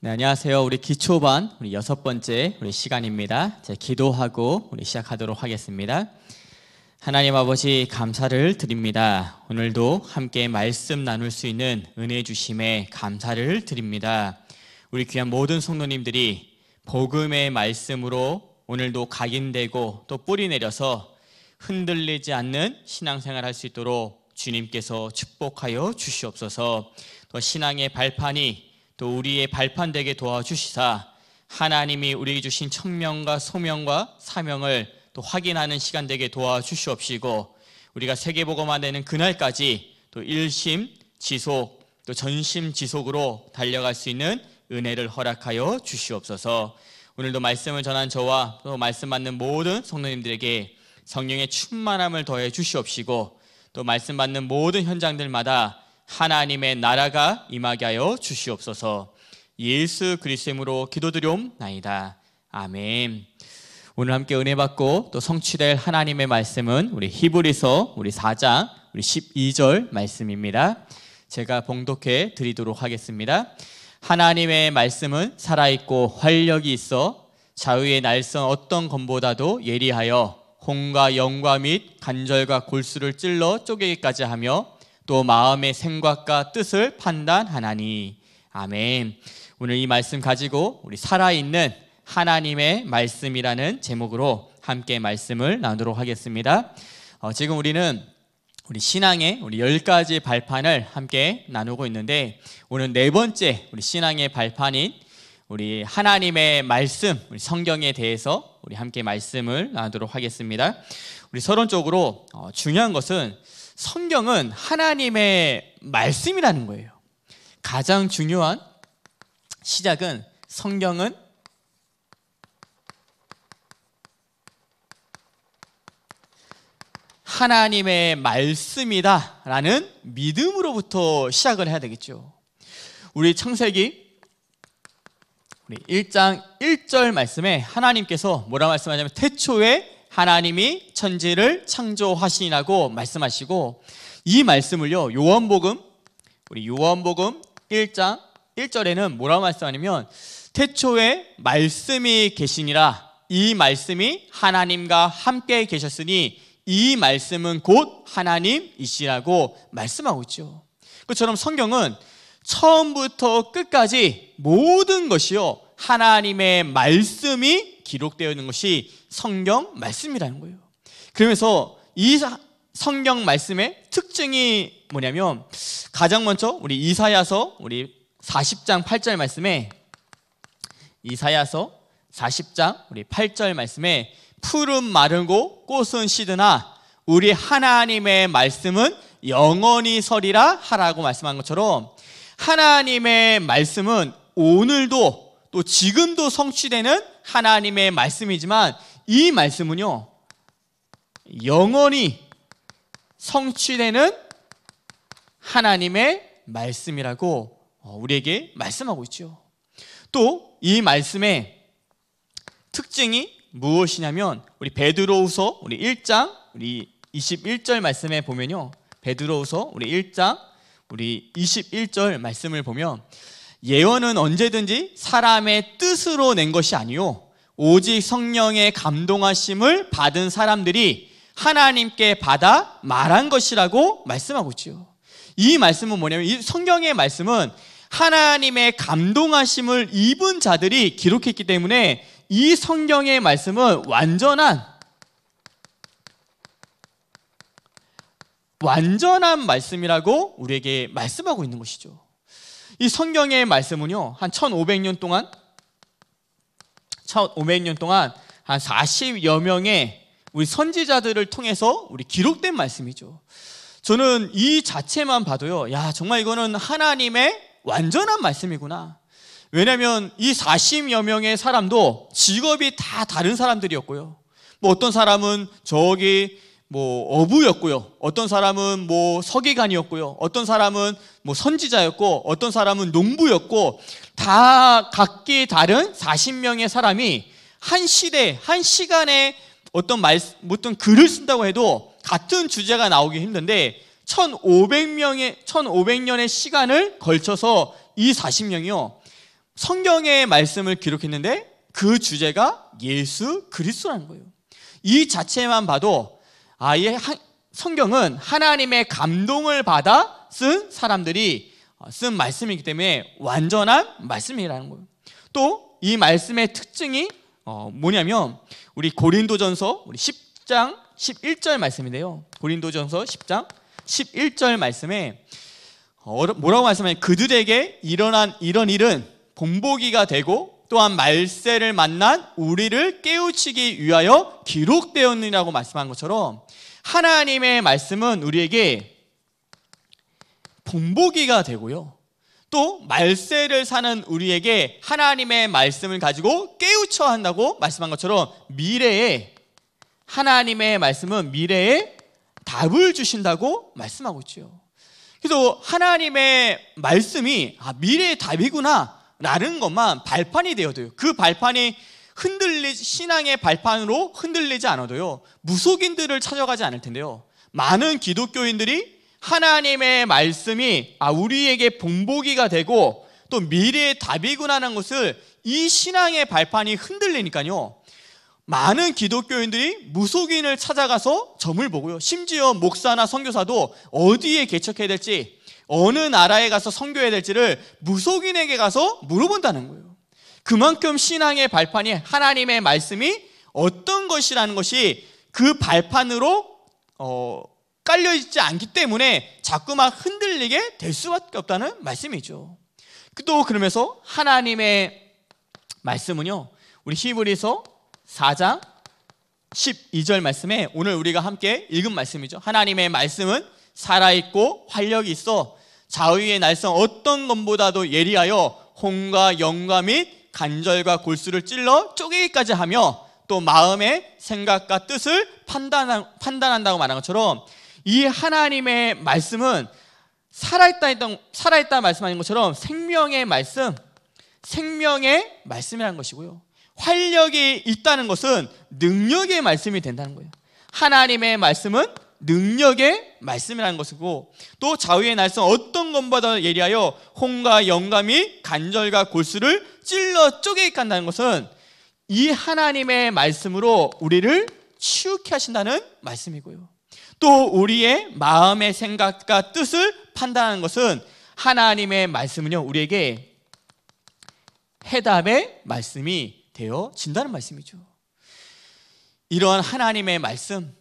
네, 안녕하세요. 우리 기초반 우리 여섯 번째 우리 시간입니다. 제 기도하고 우리 시작하도록 하겠습니다. 하나님 아버지 감사를 드립니다. 오늘도 함께 말씀 나눌 수 있는 은혜 주심에 감사를 드립니다. 우리 귀한 모든 성도님들이 복음의 말씀으로 오늘도 각인되고 또 뿌리 내려서 흔들리지 않는 신앙생활 할 수 있도록 주님께서 축복하여 주시옵소서. 또 신앙의 발판이 또 우리의 발판되게 도와주시사 하나님이 우리에게 주신 천명과 소명과 사명을 또 확인하는 시간 되게 도와주시옵시고 우리가 세계보고만 되는 그날까지 또 일심 지속 또 전심 지속으로 달려갈 수 있는 은혜를 허락하여 주시옵소서 오늘도 말씀을 전한 저와 또 말씀 받는 모든 성도님들에게 성령의 충만함을 더해 주시옵시고 또 말씀 받는 모든 현장들마다 하나님의 나라가 임하게 하여 주시옵소서. 예수 그리스도로 으 기도드려옵나이다. 아멘. 오늘 함께 은혜 받고 또 성취될 하나님의 말씀은 우리 히브리서 우리 4장 우리 12절 말씀입니다. 제가 봉독해 드리도록 하겠습니다. 하나님의 말씀은 살아있고 활력이 있어 자유의 날선 어떤 검보다도 예리하여 홍과 영과 및 간절과 골수를 찔러 쪼개기까지 하며 또 마음의 생각과 뜻을 판단하나니 아멘. 오늘 이 말씀 가지고 우리 살아있는 하나님의 말씀이라는 제목으로 함께 말씀을 나누도록 하겠습니다. 어, 지금 우리는 우리 신앙의 우리 열 가지 발판을 함께 나누고 있는데 오늘 네 번째 우리 신앙의 발판인 우리 하나님의 말씀, 우리 성경에 대해서 우리 함께 말씀을 나누도록 하겠습니다. 우리 서론 쪽으로 어, 중요한 것은 성경은 하나님의 말씀이라는 거예요. 가장 중요한 시작은 성경은 하나님의 말씀이다라는 믿음으로부터 시작을 해야 되겠죠. 우리 창세기 우리 1장 1절 말씀에 하나님께서 뭐라 말씀하냐면 태초에 하나님이 천지를 창조하시니라고 말씀하시고 이 말씀을요 요한복음 우리 요한복음 1장 1절에는 뭐라고 말씀하냐면 태초에 말씀이 계시니라 이 말씀이 하나님과 함께 계셨으니 이 말씀은 곧 하나님이시라고 말씀하고 있죠. 그처럼 성경은 처음부터 끝까지 모든 것이요 하나님의 말씀이 기록되어 있는 것이 성경 말씀이라는 거예요. 그러면서 이 성경 말씀의 특징이 뭐냐면 가장 먼저 우리 이사야서 우리 40장 8절 말씀에 이사야서 40장 우리 8절 말씀에 푸른 마르고 꽃은 시드나 우리 하나님의 말씀은 영원히 서리라 하라고 말씀한 것처럼 하나님의 말씀은 오늘도 또 지금도 성취되는 하나님의 말씀이지만 이 말씀은요, 영원히 성취되는 하나님의 말씀이라고 어, 우리에게 말씀하고 있죠. 또이 말씀의 특징이 무엇이냐면 우리 베드로후서 우리 1장 우리 21절 말씀에 보면요. 베드로후서 우리 1장 우리 21절 말씀을 보면 예언은 언제든지 사람의 뜻으로 낸 것이 아니요 오직 성령의 감동하심을 받은 사람들이 하나님께 받아 말한 것이라고 말씀하고 있죠. 이 말씀은 뭐냐면 이 성경의 말씀은 하나님의 감동하심을 입은 자들이 기록했기 때문에 이 성경의 말씀은 완전한 완전한 말씀이라고 우리에게 말씀하고 있는 것이죠. 이 성경의 말씀은요. 한 1500년 동안 첫 500년 동안 한 40여 명의 우리 선지자들을 통해서 우리 기록된 말씀이죠. 저는 이 자체만 봐도요, 야, 정말 이거는 하나님의 완전한 말씀이구나. 왜냐면 이 40여 명의 사람도 직업이 다 다른 사람들이었고요. 뭐 어떤 사람은 저기 뭐 어부였고요. 어떤 사람은 뭐 서기관이었고요. 어떤 사람은 뭐 선지자였고 어떤 사람은 농부였고 다 각기 다른 40명의 사람이 한 시대, 한 시간에 어떤 말 어떤 글을 쓴다고 해도 같은 주제가 나오기 힘든데 1,500명의 1,500년의 시간을 걸쳐서 이 40명이요. 성경의 말씀을 기록했는데 그 주제가 예수 그리스도라는 거예요. 이 자체만 봐도 아예 하, 성경은 하나님의 감동을 받아 쓴 사람들이 어, 쓴 말씀이기 때문에 완전한 말씀이라는 거예요. 또 이 말씀의 특징이 어, 뭐냐면 우리 고린도전서 우리 10장 11절 말씀인데요. 고린도전서 10장 11절 말씀에 어, 뭐라고 말씀하냐면 그들에게 일어난 이런 일은 본보기가 되고 또한 말세를 만난 우리를 깨우치기 위하여 기록되었느니라고 말씀한 것처럼 하나님의 말씀은 우리에게 본보기가 되고요. 또 말세를 사는 우리에게 하나님의 말씀을 가지고 깨우쳐 한다고 말씀한 것처럼 미래에 하나님의 말씀은 미래에 답을 주신다고 말씀하고 있죠. 그래서 하나님의 말씀이 아, 미래의 답이구나 라는 것만 발판이 되어도요. 그 발판이 흔들리 신앙의 발판으로 흔들리지 않아도요. 무속인들을 찾아가지 않을 텐데요. 많은 기독교인들이 하나님의 말씀이 아 우리에게 본보기가 되고 또 미래의 답이구나라는 것을 이 신앙의 발판이 흔들리니까요. 많은 기독교인들이 무속인을 찾아가서 점을 보고요. 심지어 목사나 선교사도 어디에 개척해야 될지 어느 나라에 가서 선교해야 될지를 무속인에게 가서 물어본다는 거예요. 그만큼 신앙의 발판이 하나님의 말씀이 어떤 것이라는 것이 그 발판으로 어, 깔려 있지 않기 때문에 자꾸만 흔들리게 될 수밖에 없다는 말씀이죠. 또 그러면서 하나님의 말씀은요. 우리 히브리서 4장 12절 말씀에 오늘 우리가 함께 읽은 말씀이죠. 하나님의 말씀은 살아있고 활력이 있어 자위의 날성 어떤 것보다도 예리하여 혼과 영과 및 간절과 골수를 찔러 쪼개기까지 하며 또 마음의 생각과 뜻을 판단, 판단한다고 말한 것처럼 이 하나님의 말씀은 살아있다 했던 살아있다 말씀하는 것처럼 생명의 말씀, 생명의 말씀이라는 것이고요. 활력이 있다는 것은 능력의 말씀이 된다는 거예요. 하나님의 말씀은 능력의 말씀이라는 것이고 또 자유의 날선 어떤 것보다 예리하여 혼과 영감이 간절과 골수를 찔러 쪼개 게한다는 것은 이 하나님의 말씀으로 우리를 치유케 하신다는 말씀이고요. 또 우리의 마음의 생각과 뜻을 판단하는 것은 하나님의 말씀은요 우리에게 해답의 말씀이 되어진다는 말씀이죠. 이러한 하나님의 말씀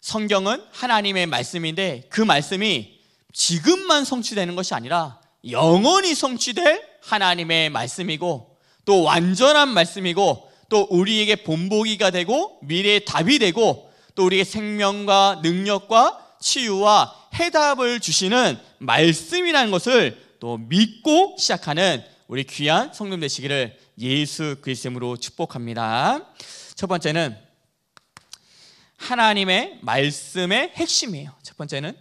성경은 하나님의 말씀인데 그 말씀이 지금만 성취되는 것이 아니라 영원히 성취될 하나님의 말씀이고 또 완전한 말씀이고 또 우리에게 본보기가 되고 미래의 답이 되고 또 우리의 생명과 능력과 치유와 해답을 주시는 말씀이라는 것을 또 믿고 시작하는 우리 귀한 성령 되시기를 예수 그리스도로 축복합니다. 첫 번째는 하나님의 말씀의 핵심이에요. 첫 번째는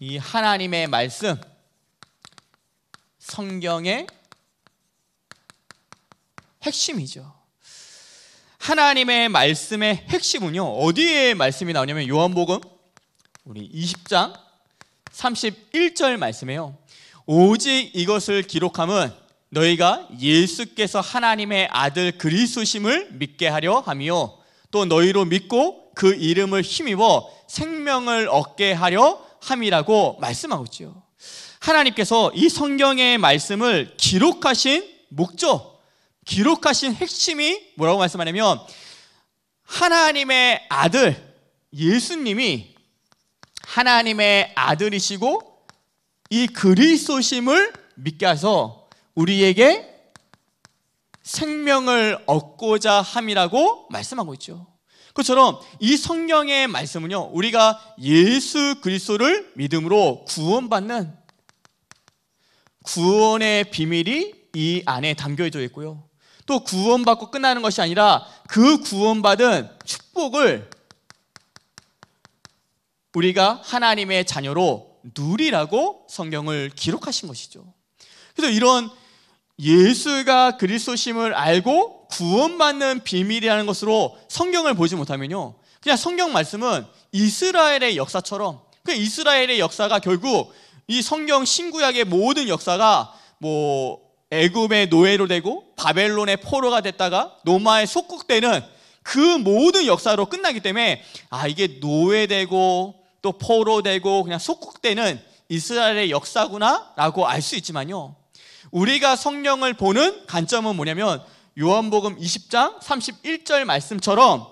이 하나님의 말씀 성경의 핵심이죠. 하나님의 말씀의 핵심은요. 어디에 말씀이 나오냐면 요한복음 우리 20장 31절 말씀이에요. 오직 이것을 기록함은 너희가 예수께서 하나님의 아들 그리스도심을 믿게 하려 함이요 또 너희로 믿고 그 이름을 힘입어 생명을 얻게 하려 함이라고 말씀하고 있죠. 하나님께서 이 성경의 말씀을 기록하신 목적, 기록하신 핵심이 뭐라고 말씀하냐면 하나님의 아들 예수님이 하나님의 아들이시고 이 그리스도심을 믿게 하서 우리에게 생명을 얻고자 함이라고 말씀하고 있죠. 그처럼 이 성경의 말씀은요, 우리가 예수 그리스도를 믿음으로 구원받는 구원의 비밀이 이 안에 담겨져 있고요. 또 구원받고 끝나는 것이 아니라 그 구원받은 축복을 우리가 하나님의 자녀로 누리라고 성경을 기록하신 것이죠. 그래서 이런 예수가 그리스도심을 알고 구원받는 비밀이라는 것으로 성경을 보지 못하면요. 그냥 성경 말씀은 이스라엘의 역사처럼 그 이스라엘의 역사가 결국 이 성경 신구약의 모든 역사가 뭐 애굽의 노예로 되고 바벨론의 포로가 됐다가 로마의 속국되는 그 모든 역사로 끝나기 때문에 아 이게 노예되고 또 포로되고 그냥 속국되는 이스라엘의 역사구나라고 알 수 있지만요. 우리가 성령을 보는 관점은 뭐냐면 요한복음 20장 31절 말씀처럼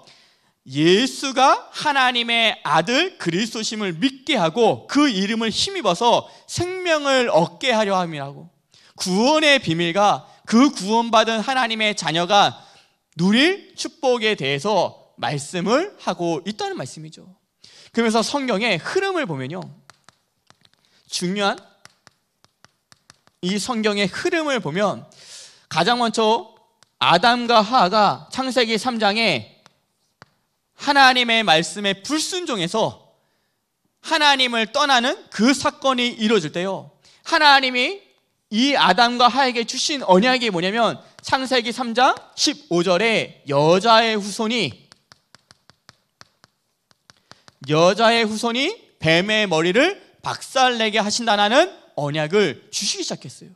예수가 하나님의 아들 그리스도심을 믿게 하고 그 이름을 힘입어서 생명을 얻게 하려 함이라고 구원의 비밀과 그 구원받은 하나님의 자녀가 누릴 축복에 대해서 말씀을 하고 있다는 말씀이죠. 그러면서 성경의 흐름을 보면요. 중요한 이 성경의 흐름을 보면 가장 먼저 아담과 하하가 창세기 3장에 하나님의 말씀에 불순종해서 하나님을 떠나는 그 사건이 이루어질 때요. 하나님이 이 아담과 하에게 주신 언약이 뭐냐면 창세기 3장 15절에 여자의 후손이 여자의 후손이 뱀의 머리를 박살내게 하신다는 언약을 주시기 시작했어요.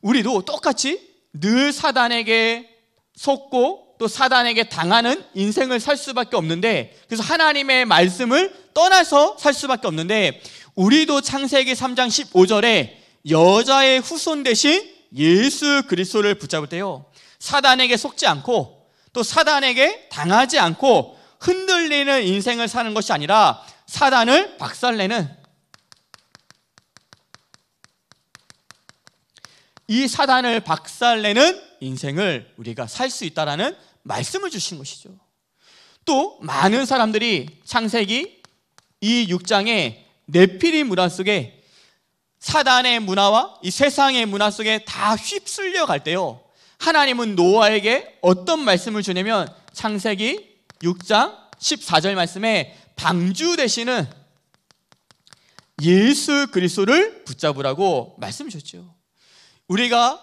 우리도 똑같이 늘 사단에게 속고 또 사단에게 당하는 인생을 살 수밖에 없는데 그래서 하나님의 말씀을 떠나서 살 수밖에 없는데 우리도 창세기 3장 15절에 여자의 후손 대신 예수 그리스도를 붙잡을 때요. 사단에게 속지 않고 또 사단에게 당하지 않고 흔들리는 인생을 사는 것이 아니라 사단을 박살내는 이 사단을 박살내는 인생을 우리가 살 수 있다라는 말씀을 주신 것이죠. 또 많은 사람들이 창세기 이 6장의 네피리 문화 속에 사단의 문화와 이 세상의 문화 속에 다 휩쓸려 갈 때요. 하나님은 노아에게 어떤 말씀을 주냐면 창세기 6장 14절 말씀에 방주 대신은 예수 그리스도를 붙잡으라고 말씀 주셨죠. 우리가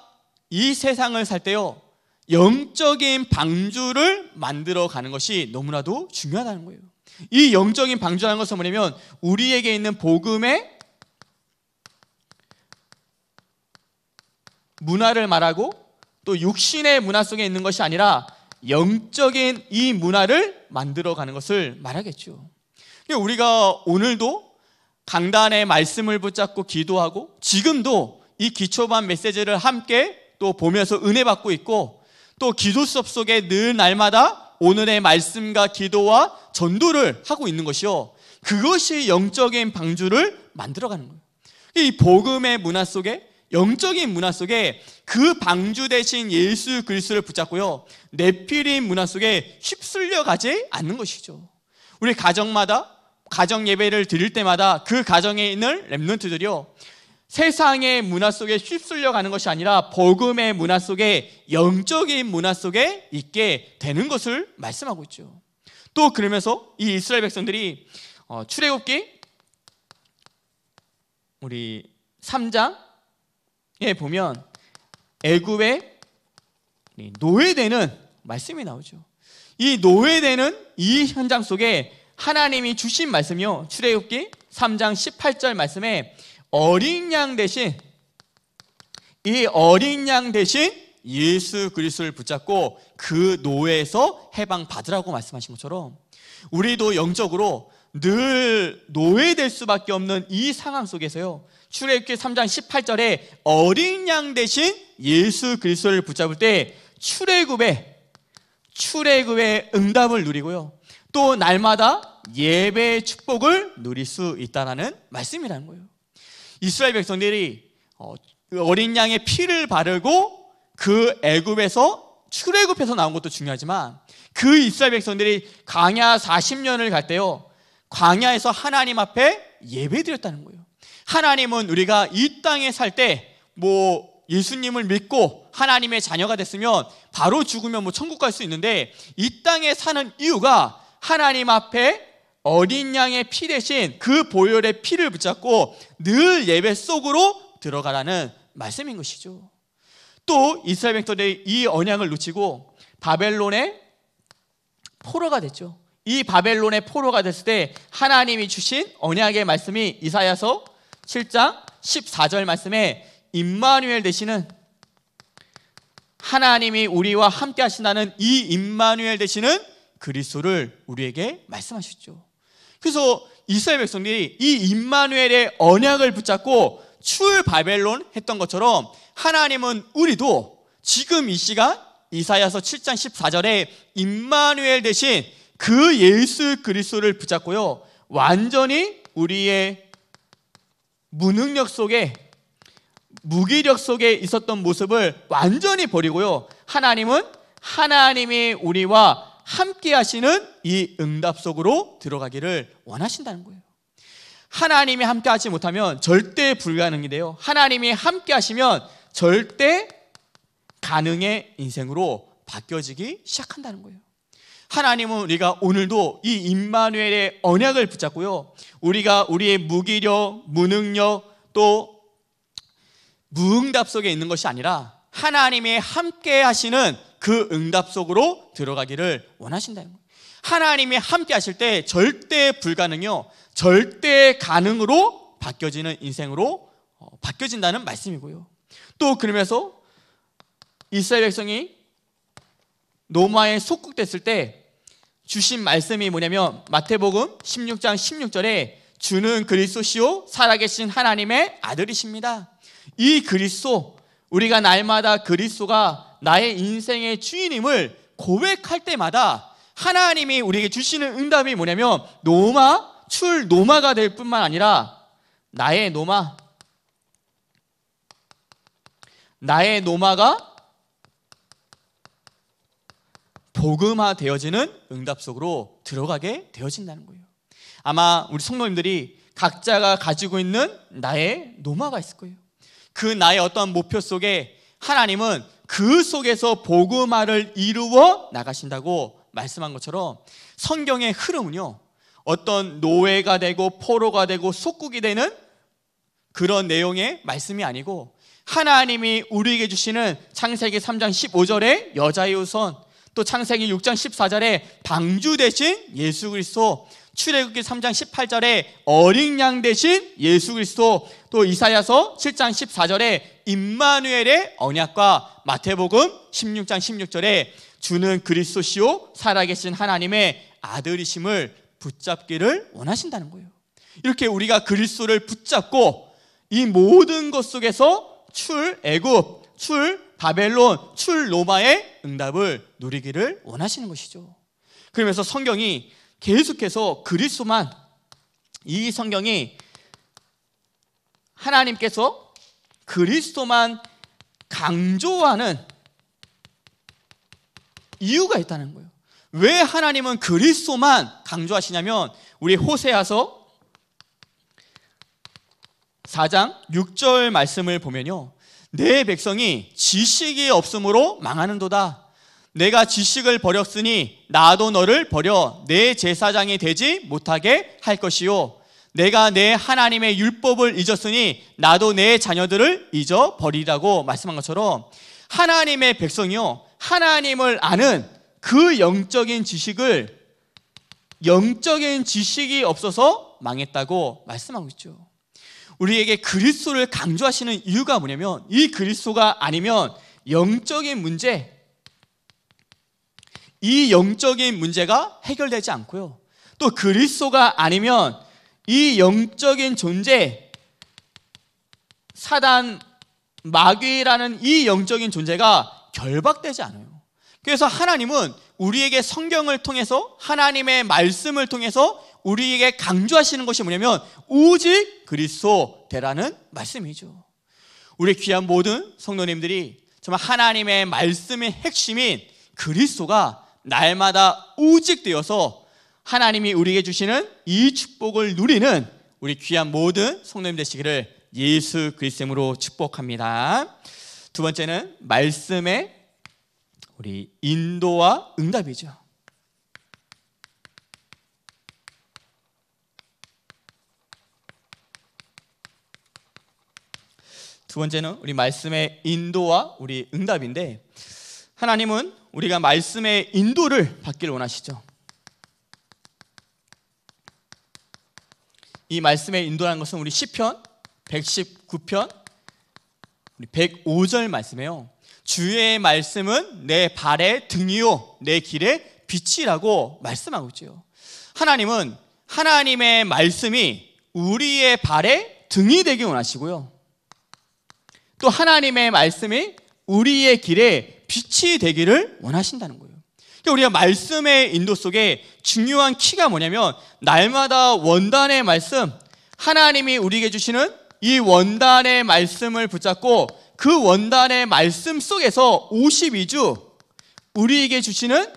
이 세상을 살 때요, 영적인 방주를 만들어 가는 것이 너무나도 중요하다는 거예요. 이 영적인 방주라는 것은 뭐냐면 우리에게 있는 복음의 문화를 말하고 또 육신의 문화 속에 있는 것이 아니라 영적인 이 문화를 만들어 가는 것을 말하겠죠. 그러니까 우리가 오늘도 강단의 말씀을 붙잡고 기도하고 지금도 이 기초반 메시지를 함께 또 보면서 은혜 받고 있고 또 기도 수업 속에 늘 날마다 오늘의 말씀과 기도와 전도를 하고 있는 것이요. 그것이 영적인 방주를 만들어가는 거예요. 이 복음의 문화 속에 영적인 문화 속에 그 방주 대신 예수 그리스도를 붙잡고요. 내필인 문화 속에 휩쓸려 가지 않는 것이죠. 우리 가정마다 가정 예배를 드릴 때마다 그 가정에 있는 랩런트들이요. 세상의 문화 속에 휩쓸려 가는 것이 아니라 복음의 문화 속에 영적인 문화 속에 있게 되는 것을 말씀하고 있죠. 또 그러면서 이 이스라엘 백성들이 어, 출애굽기 우리 3장에 보면 애굽의 노예되는 말씀이 나오죠. 이 노예되는 이 현장 속에 하나님이 주신 말씀이요. 출애굽기 3장 18절 말씀에 어린 양 대신 이 어린 양 대신 예수 그리스도를 붙잡고 그 노예에서 해방 받으라고 말씀하신 것처럼 우리도 영적으로 늘 노예될 수밖에 없는 이 상황 속에서요. 출애굽기 3장 18절에 어린 양 대신 예수 그리스도를 붙잡을 때 출애굽의 출애굽의 응답을 누리고요. 또 날마다 예배의 축복을 누릴 수 있다라는 말씀이라는 거예요. 이스라엘 백성들이 어, 어린 양의 피를 바르고 그 애굽에서 출애굽해서 나온 것도 중요하지만 그 이스라엘 백성들이 광야 40년을 갈 때요. 광야에서 하나님 앞에 예배드렸다는 거예요. 하나님은 우리가 이 땅에 살 때 뭐 예수님을 믿고 하나님의 자녀가 됐으면 바로 죽으면 뭐 천국 갈 수 있는데 이 땅에 사는 이유가 하나님 앞에 어린 양의 피 대신 그 보혈의 피를 붙잡고 늘 예배 속으로 들어가라는 말씀인 것이죠. 또 이스라엘 백성들이 이 언약을 놓치고 바벨론의 포로가 됐죠. 이 바벨론의 포로가 됐을 때 하나님이 주신 언약의 말씀이 이사야서 7장 14절 말씀에 임마누엘 되시는 하나님이 우리와 함께 하신다는 이 임마누엘 되시는 그리스도를 우리에게 말씀하셨죠. 그래서 이스라엘 백성들이 이 임마누엘의 언약을 붙잡고 출 바벨론 했던 것처럼 하나님은 우리도 지금 이 시간 이사야서 7장 14절에 임마누엘 대신 그 예수 그리스도를 붙잡고요. 완전히 우리의 무능력 속에 무기력 속에 있었던 모습을 완전히 버리고요. 하나님은 하나님이 우리와 함께 하시는 이 응답 속으로 들어가기를 원하신다는 거예요. 하나님이 함께 하지 못하면 절대 불가능이 돼요. 하나님이 함께 하시면 절대 가능의 인생으로 바뀌어지기 시작한다는 거예요. 하나님은 우리가 오늘도 이 임마누엘의 언약을 붙잡고요. 우리가 우리의 무기력, 무능력 또 무응답 속에 있는 것이 아니라 하나님의 함께 하시는 그 응답 속으로 들어가기를 원하신다. 하나님이 함께 하실 때 절대 불가능요 절대 가능으로 바뀌어지는 인생으로 어, 바뀌어진다는 말씀이고요. 또 그러면서 이스라엘 백성이 노마에 속국됐을 때 주신 말씀이 뭐냐면 마태복음 16장 16절에 주는 그리스도시요 살아계신 하나님의 아들이십니다. 이 그리스도 우리가 날마다 그리스도가 나의 인생의 주인임을 고백할 때마다 하나님이 우리에게 주시는 응답이 뭐냐면 노마 출 노마가 될 뿐만 아니라 나의 노마 나의 노마가 복음화 되어지는 응답 속으로 들어가게 되어진다는 거예요. 아마 우리 성도님들이 각자가 가지고 있는 나의 노마가 있을 거예요. 그 나의 어떤 목표 속에 하나님은 그 속에서 복음화를 이루어 나가신다고 말씀한 것처럼 성경의 흐름은요. 어떤 노예가 되고 포로가 되고 속국이 되는 그런 내용의 말씀이 아니고 하나님이 우리에게 주시는 창세기 3장 15절에 여자의 우선 또 창세기 6장 14절에 방주 대신 예수 그리스도 출애굽기 3장 18절에 어린 양 대신 예수 그리스도 또 이사야서 7장 14절에 임마누엘의 언약과 마태복음 16장 16절에 주는 그리스도시요 살아계신 하나님의 아들이심을 붙잡기를 원하신다는 거예요. 이렇게 우리가 그리스도를 붙잡고 이 모든 것 속에서 출 애굽, 출 바벨론, 출 로마의 응답을 누리기를 원하시는 것이죠. 그러면서 성경이 계속해서 그리스도만 이 성경이 하나님께서 그리스도만 강조하는 이유가 있다는 거예요. 왜 하나님은 그리스도만 강조하시냐면 우리 호세아서 4장 6절 말씀을 보면요. 내 백성이 지식이 없으므로 망하는도다. 내가 지식을 버렸으니 나도 너를 버려 내 제사장이 되지 못하게 할 것이요. 내가 내 하나님의 율법을 잊었으니 나도 내 자녀들을 잊어버리라고 말씀한 것처럼 하나님의 백성이요. 하나님을 아는 그 영적인 지식을 영적인 지식이 없어서 망했다고 말씀하고 있죠. 우리에게 그리스도를 강조하시는 이유가 뭐냐면 이 그리스도가 아니면 영적인 문제, 이 영적인 문제가 해결되지 않고요. 또 그리스도가 아니면 이 영적인 존재 사단 마귀라는 이 영적인 존재가 결박되지 않아요. 그래서 하나님은 우리에게 성경을 통해서 하나님의 말씀을 통해서 우리에게 강조하시는 것이 뭐냐면 오직 그리스도 되라는 말씀이죠. 우리 귀한 모든 성도님들이 정말 하나님의 말씀의 핵심인 그리스도가 날마다 우직되어서 하나님이 우리에게 주시는 이 축복을 누리는 우리 귀한 모든 성도님 되시기를 예수 그리스도로 축복합니다. 두 번째는 말씀의 우리 인도와 응답이죠. 두 번째는 우리 말씀의 인도와 우리 응답인데 하나님은 우리가 말씀의 인도를 받기를 원하시죠. 이 말씀의 인도라는 것은 우리 시편 119편 우리 105절 말씀이에요. 주의 말씀은 내 발의 등이요 내 길의 빛이라고 말씀하고 있죠. 하나님은 하나님의 말씀이 우리의 발의 등이 되기 원하시고요. 또 하나님의 말씀이 우리의 길에 빛이 되기를 원하신다는 거예요. 그러니까 우리가 말씀의 인도 속에 중요한 키가 뭐냐면 날마다 원단의 말씀, 하나님이 우리에게 주시는 이 원단의 말씀을 붙잡고 그 원단의 말씀 속에서 52주 우리에게 주시는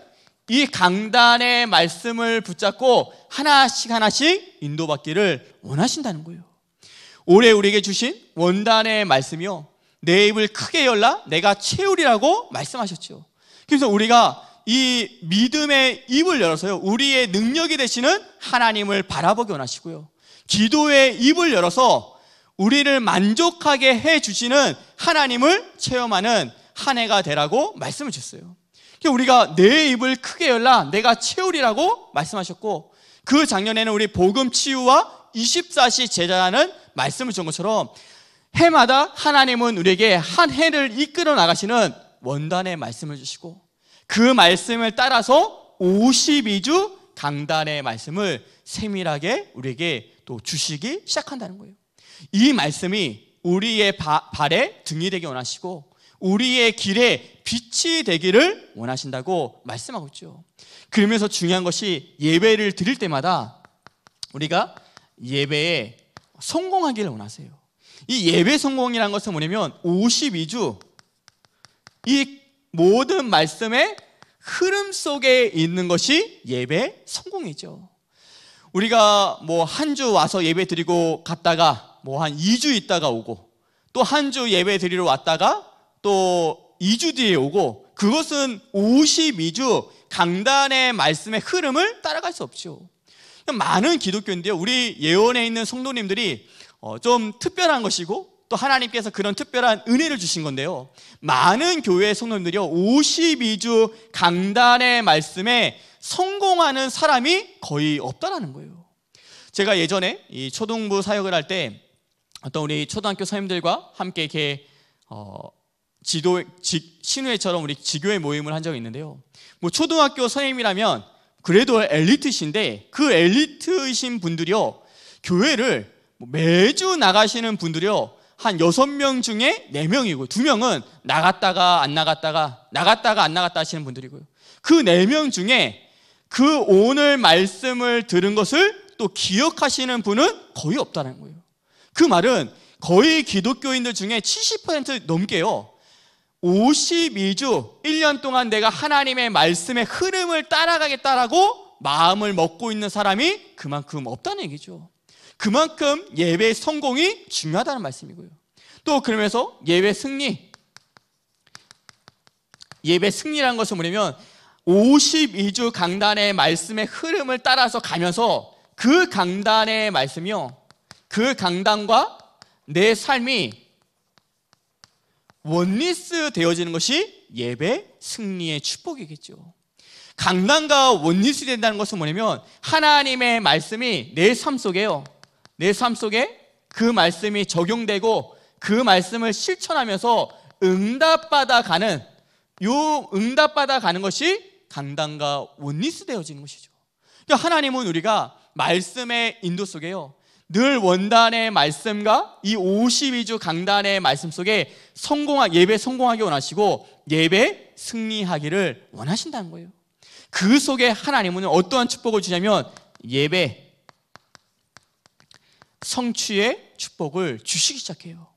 이 강단의 말씀을 붙잡고 하나씩 하나씩 인도받기를 원하신다는 거예요. 올해 우리에게 주신 원단의 말씀이요. 내 입을 크게 열라 내가 채우리라고 말씀하셨죠. 그래서 우리가 이 믿음의 입을 열어서요. 우리의 능력이 되시는 하나님을 바라보게 원하시고요. 기도의 입을 열어서 우리를 만족하게 해 주시는 하나님을 체험하는 한 해가 되라고 말씀을 주셨어요. 그러니까 우리가 내 입을 크게 열라 내가 채우리라고 말씀하셨고 그 작년에는 우리 복음 치유와 24시 제자라는 말씀을 준 것처럼 해마다 하나님은 우리에게 한 해를 이끌어 나가시는 원단의 말씀을 주시고 그 말씀을 따라서 52주 강단의 말씀을 세밀하게 우리에게 또 주시기 시작한다는 거예요. 이 말씀이 우리의 바, 발에 등이 되기 원하시고 우리의 길에 빛이 되기를 원하신다고 말씀하고 있죠. 그러면서 중요한 것이 예배를 드릴 때마다 우리가 예배에 성공하기를 원하세요. 이 예배 성공이라는 것은 뭐냐면 52주 이 모든 말씀의 흐름 속에 있는 것이 예배 성공이죠. 우리가 뭐 한 주 와서 예배 드리고 갔다가 뭐 한 2주 있다가 오고 또 한 주 예배 드리러 왔다가 또 2주 뒤에 오고 그것은 52주 강단의 말씀의 흐름을 따라갈 수 없죠. 많은 기독교인데요. 우리 예원에 있는 성도님들이 어, 좀 특별한 것이고 또 하나님께서 그런 특별한 은혜를 주신 건데요. 많은 교회 성도들이 52주 강단의 말씀에 성공하는 사람이 거의 없다라는 거예요. 제가 예전에 이 초등부 사역을 할 때 어떤 우리 초등학교 선생님들과 함께 이렇게 어, 지도 지, 신우회처럼 우리 지교회 모임을 한 적이 있는데요. 뭐 초등학교 선생님이라면 그래도 엘리트신데 그 엘리트이신 분들이요 교회를 뭐 매주 나가시는 분들이요. 한 6명 중에 4명이고 2명은 나갔다가 안 나갔다가 나갔다가 안 나갔다 하시는 분들이고요. 그 4명 중에 그 오늘 말씀을 들은 것을 또 기억하시는 분은 거의 없다는 거예요. 그 말은 거의 기독교인들 중에 70% 넘게요. 52주 1년 동안 내가 하나님의 말씀의 흐름을 따라가겠다라고 마음을 먹고 있는 사람이 그만큼 없다는 얘기죠. 그만큼 예배 성공이 중요하다는 말씀이고요. 또 그러면서 예배 승리. 예배 승리라는 것은 뭐냐면 52주 강단의 말씀의 흐름을 따라서 가면서 그 강단의 말씀이요. 그 강단과 내 삶이 원리스 되어지는 것이 예배 승리의 축복이겠죠. 강단과 원리스 된다는 것은 뭐냐면 하나님의 말씀이 내 삶 속에요. 내삶 속에 그 말씀이 적용되고 그 말씀을 실천하면서 응답받아가는 요 응답받아가는 것이 강단과 원리스 되어지는 것이죠. 하나님은 우리가 말씀의 인도 속에요. 늘 원단의 말씀과 이 52주 강단의 말씀 속에 성공하, 예배 성공하기 원하시고 예배 승리하기를 원하신다는 거예요. 그 속에 하나님은 어떠한 축복을 주냐면 예배, 성취의 축복을 주시기 시작해요.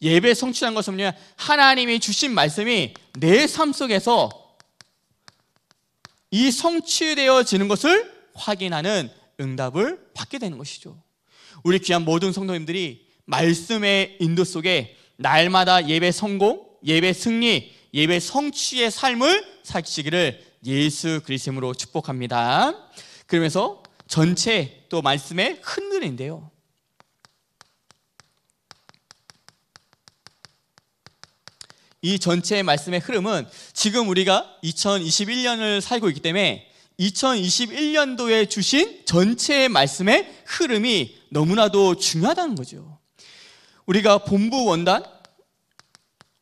예배 성취한 것은 뭐냐? 하나님이 주신 말씀이 내 삶 속에서 이 성취되어지는 것을 확인하는 응답을 받게 되는 것이죠. 우리 귀한 모든 성도님들이 말씀의 인도 속에 날마다 예배 성공, 예배 승리, 예배 성취의 삶을 살시기를 예수 그리스도로 축복합니다. 그러면서 전체 또 말씀의 흔들인데요. 이 전체의 말씀의 흐름은 지금 우리가 2021년을 살고 있기 때문에 2021년도에 주신 전체의 말씀의 흐름이 너무나도 중요하다는 거죠. 우리가 본부 원단,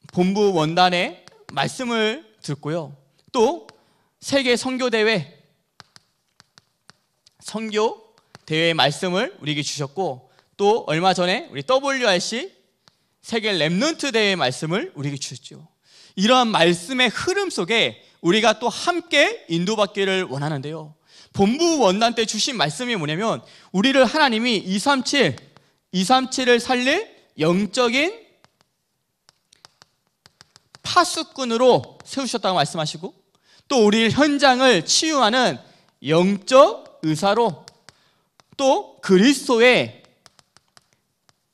본부 원단의 말씀을 듣고요. 또 세계 선교 대회 선교 대회의 말씀을 우리에게 주셨고 또 얼마 전에 우리 WRC 세계 랩넌트 대회의 말씀을 우리에게 주셨죠. 이러한 말씀의 흐름 속에 우리가 또 함께 인도받기를 원하는데요. 본부 원단 때 주신 말씀이 뭐냐면 우리를 하나님이 237, 237을 살릴 영적인 파수꾼으로 세우셨다고 말씀하시고 또 우리 현장을 치유하는 영적 의사로 또 그리스도의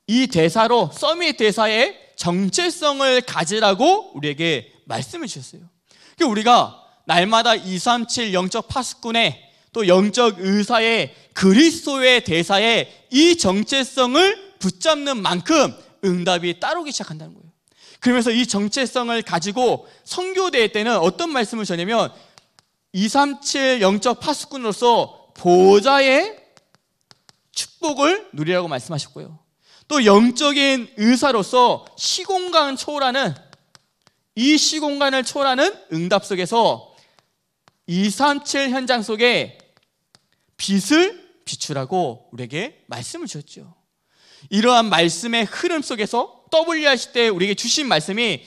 이 대사로 써밋 대사의 정체성을 가지라고 우리에게 말씀을 주셨어요. 그러니까 우리가 날마다 237 영적 파수꾼의 또 영적 의사의 그리스도의 대사의 이 정체성을 붙잡는 만큼 응답이 따르기 시작한다는 거예요. 그러면서 이 정체성을 가지고 성교대회 때는 어떤 말씀을 전냐면 237 영적 파수꾼으로서 보좌의 축복을 누리라고 말씀하셨고요. 또 영적인 의사로서 시공간 초월하는 이 시공간을 초월하는 응답 속에서 237 현장 속에 빛을 비추라고 우리에게 말씀을 주셨죠. 이러한 말씀의 흐름 속에서 w 하실때 우리에게 주신 말씀이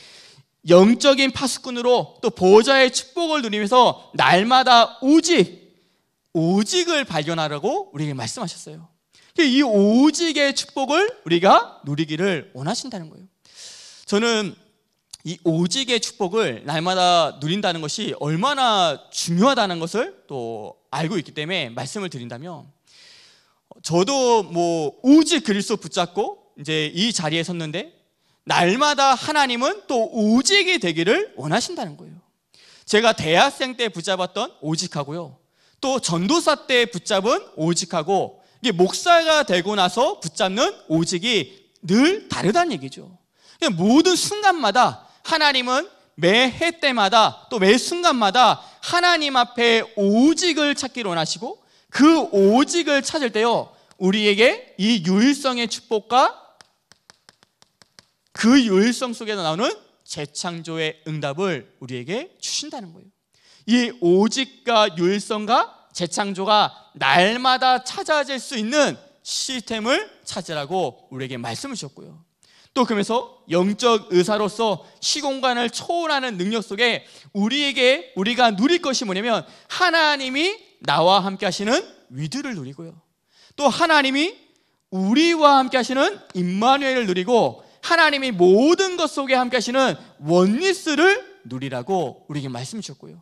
영적인 파수꾼으로 또 보좌의 축복을 누리면서 날마다 오직 오직을 발견하라고 우리에게 말씀하셨어요. 그러니까 이 오직의 축복을 우리가 누리기를 원하신다는 거예요. 저는 이 오직의 축복을 날마다 누린다는 것이 얼마나 중요하다는 것을 또 알고 있기 때문에 말씀을 드린다면 저도 뭐 오직 그리스도 붙잡고 이제 이 자리에 섰는데 날마다 하나님은 또 오직이 되기를 원하신다는 거예요. 제가 대학생 때 붙잡았던 오직하고요. 또 전도사 때 붙잡은 오직하고 이게 목사가 되고 나서 붙잡는 오직이 늘 다르다는 얘기죠. 그러니까 모든 순간마다 하나님은 매 해 때마다 또 매 순간마다 하나님 앞에 오직을 찾기를 원하시고 그 오직을 찾을 때요 우리에게 이 유일성의 축복과 그 유일성 속에 서 나오는 재창조의 응답을 우리에게 주신다는 거예요. 이 오직과 유일성과 재창조가 날마다 찾아질 수 있는 시스템을 찾으라고 우리에게 말씀을 주셨고요. 또 그러면서 영적 의사로서 시공간을 초월하는 능력 속에 우리에게 우리가 누릴 것이 뭐냐면 하나님이 나와 함께 하시는 위드를 누리고요. 또 하나님이 우리와 함께 하시는 임마누엘을 누리고 하나님이 모든 것 속에 함께 하시는 원리스를 누리라고 우리에게 말씀 주셨고요.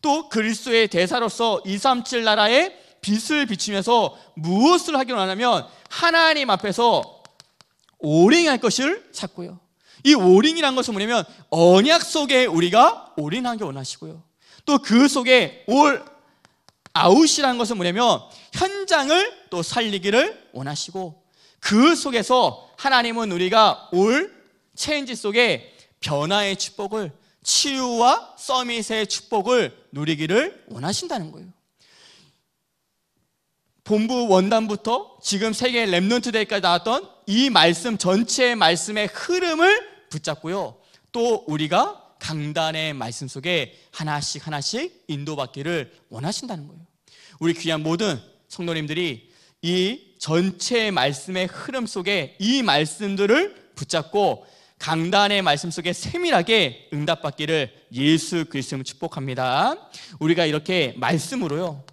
또 그리스도의 대사로서 237 나라의 빛을 비치면서 무엇을 하기로 하냐면 하나님 앞에서 오링할 것을 찾고요. 이 오링이란 것은 뭐냐면 언약 속에 우리가 올인하기 원하시고요. 또 그 속에 올아웃이라 것은 뭐냐면 현장을 또 살리기를 원하시고 그 속에서 하나님은 우리가 올 체인지 속에 변화의 축복을 치유와 서밋의 축복을 누리기를 원하신다는 거예요. 본부 원단부터 지금 세계 랩넌트 데이까지 나왔던 이 말씀 전체의 말씀의 흐름을 붙잡고요. 또 우리가 강단의 말씀 속에 하나씩 하나씩 인도받기를 원하신다는 거예요. 우리 귀한 모든 성도님들이 이 전체 말씀의 흐름 속에 이 말씀들을 붙잡고 강단의 말씀 속에 세밀하게 응답받기를 예수 그리스도 축복합니다. 우리가 이렇게 말씀으로요.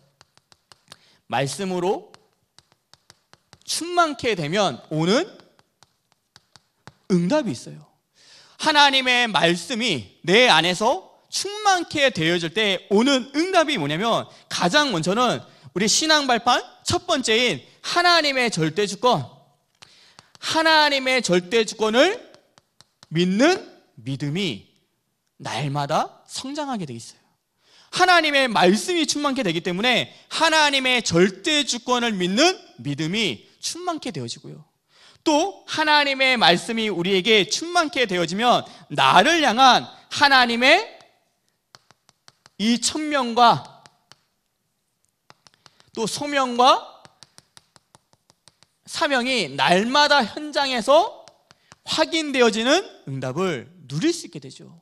말씀으로 충만케 되면 오는 응답이 있어요. 하나님의 말씀이 내 안에서 충만케 되어질 때 오는 응답이 뭐냐면 가장 먼저는 우리 신앙 발판 첫 번째인 하나님의 절대 주권 하나님의 절대 주권을 믿는 믿음이 날마다 성장하게 돼 있어요. 하나님의 말씀이 충만케 되기 때문에 하나님의 절대 주권을 믿는 믿음이 충만케 되어지고요. 또 하나님의 말씀이 우리에게 충만케 되어지면 나를 향한 하나님의 이 천명과 또 소명과 사명이 날마다 현장에서 확인되어지는 응답을 누릴 수 있게 되죠.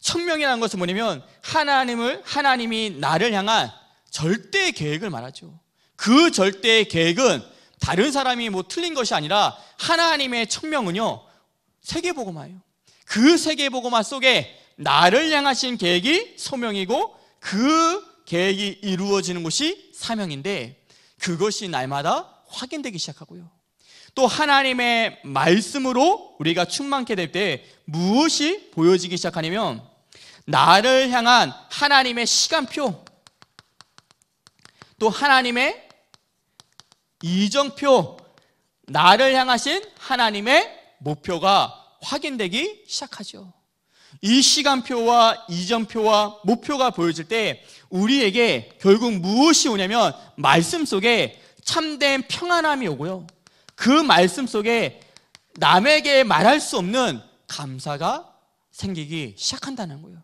청명이라는 것은 뭐냐면 하나님을 하나님이 나를 향한 절대 계획을 말하죠. 그 절대 계획은 다른 사람이 뭐 틀린 것이 아니라 하나님의 청명은요 세계보고마예요. 그 세계보고마 속에 나를 향하신 계획이 소명이고 그 계획이 이루어지는 것이 사명인데 그것이 날마다 확인되기 시작하고요. 또 하나님의 말씀으로 우리가 충만케 될 때 무엇이 보여지기 시작하냐면 나를 향한 하나님의 시간표 또 하나님의 이정표 나를 향하신 하나님의 목표가 확인되기 시작하죠. 이 시간표와 이정표와 목표가 보여질 때 우리에게 결국 무엇이 오냐면 말씀 속에 참된 평안함이 오고요. 그 말씀 속에 남에게 말할 수 없는 감사가 생기기 시작한다는 거예요.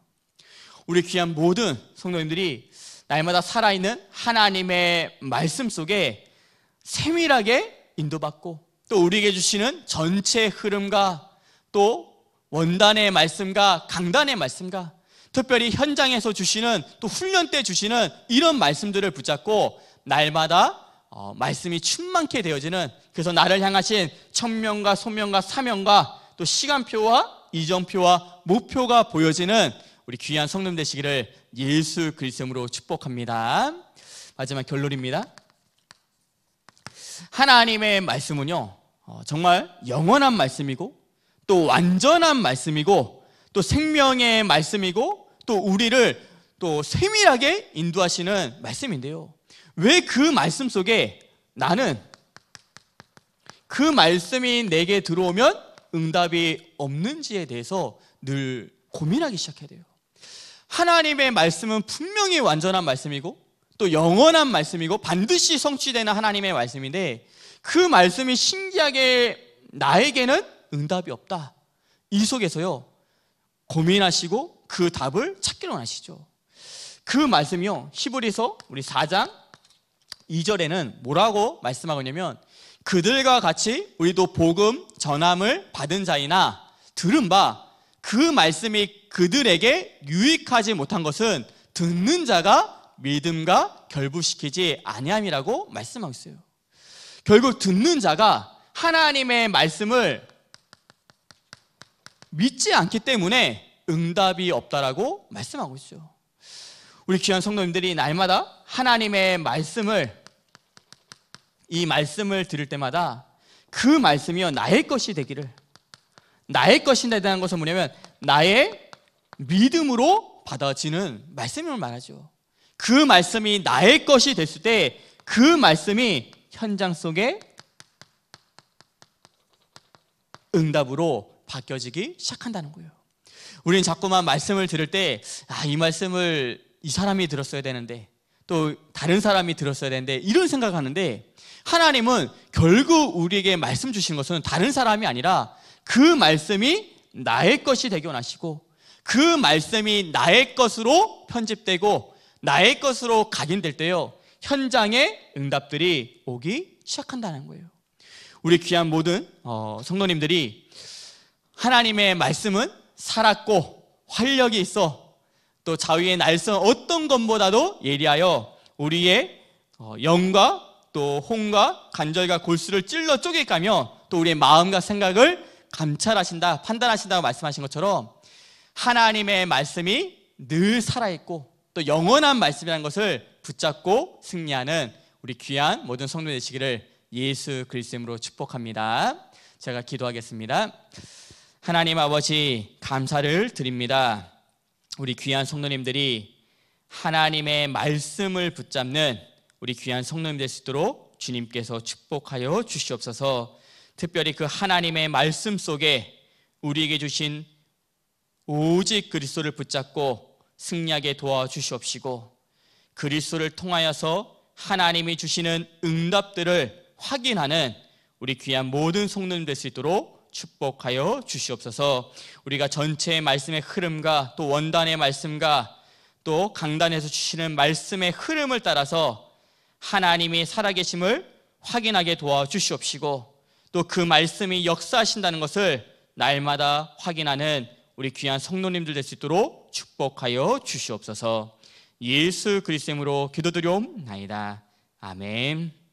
우리 귀한 모든 성도님들이 날마다 살아있는 하나님의 말씀 속에 세밀하게 인도받고 또 우리에게 주시는 전체 흐름과 또 원단의 말씀과 강단의 말씀과 특별히 현장에서 주시는 또 훈련 때 주시는 이런 말씀들을 붙잡고 날마다 어, 말씀이 충만케 되어지는 그래서 나를 향하신 천명과 소명과 사명과 또 시간표와 이정표와 목표가 보여지는 우리 귀한 성령 되시기를 예수 그리스도로 으 축복합니다. 마지막 결론입니다. 하나님의 말씀은요, 어, 정말 영원한 말씀이고, 또 완전한 말씀이고, 또 생명의 말씀이고, 또 우리를 또 세밀하게 인도하시는 말씀인데요. 왜 그 말씀 속에 나는 그 말씀이 내게 들어오면 응답이 없는지에 대해서 늘 고민하기 시작해야 돼요. 하나님의 말씀은 분명히 완전한 말씀이고 또 영원한 말씀이고 반드시 성취되는 하나님의 말씀인데 그 말씀이 신기하게 나에게는 응답이 없다. 이 속에서요. 고민하시고 그 답을 찾기로 하시죠. 그 말씀이요. 히브리서 우리 4장 2절에는 뭐라고 말씀하고 있냐면 그들과 같이 우리도 복음 전함을 받은 자이나 들은 바 그 말씀이 그들에게 유익하지 못한 것은 듣는 자가 믿음과 결부시키지 아니함이라고 말씀하고 있어요. 결국 듣는 자가 하나님의 말씀을 믿지 않기 때문에 응답이 없다라고 말씀하고 있죠. 우리 귀한 성도님들이 날마다 하나님의 말씀을 이 말씀을 들을 때마다 그 말씀이요 나의 것이 되기를 나의 것이 인에 대한 것은 뭐냐면 나의 믿음으로 받아지는 말씀을 말하죠. 그 말씀이 나의 것이 됐을 때 그 말씀이 현장 속에 응답으로 바뀌어지기 시작한다는 거예요. 우리는 자꾸만 말씀을 들을 때, 아, 이 말씀을 이 사람이 들었어야 되는데, 또 다른 사람이 들었어야 되는데 이런 생각하는데 하나님은 결국 우리에게 말씀 주시는 것은 다른 사람이 아니라 그 말씀이 나의 것이 되기 원하시고 그 말씀이 나의 것으로 편집되고 나의 것으로 각인될 때요 현장의 응답들이 오기 시작한다는 거예요. 우리 귀한 모든 어, 성도님들이 하나님의 말씀은 살았고 활력이 있어 또 자위의 날선 어떤 것보다도 예리하여 우리의 어, 영과 또 혼과 관절과 골수를 찔러 쪼개가며 또 우리의 마음과 생각을 감찰하신다, 판단하신다고 말씀하신 것처럼 하나님의 말씀이 늘 살아있고 또 영원한 말씀이라는 것을 붙잡고 승리하는 우리 귀한 모든 성도 되시기를 예수 그리스도로 축복합니다. 제가 기도하겠습니다. 하나님 아버지 감사를 드립니다. 우리 귀한 성도님들이 하나님의 말씀을 붙잡는 우리 귀한 성도님 될 수 있도록 주님께서 축복하여 주시옵소서. 특별히 그 하나님의 말씀 속에 우리에게 주신 오직 그리스도를 붙잡고 승리하게 도와주시옵시고 그리스도를 통하여서 하나님이 주시는 응답들을 확인하는 우리 귀한 모든 성도님 될 수 있도록 축복하여 주시옵소서. 우리가 전체의 말씀의 흐름과 또 원단의 말씀과 또 강단에서 주시는 말씀의 흐름을 따라서 하나님이 살아계심을 확인하게 도와주시옵시고 또 그 말씀이 역사하신다는 것을 날마다 확인하는 우리 귀한 성도님들 될 수 있도록 축복하여 주시옵소서. 예수 그리스도로 기도드려옵나이다. 아멘.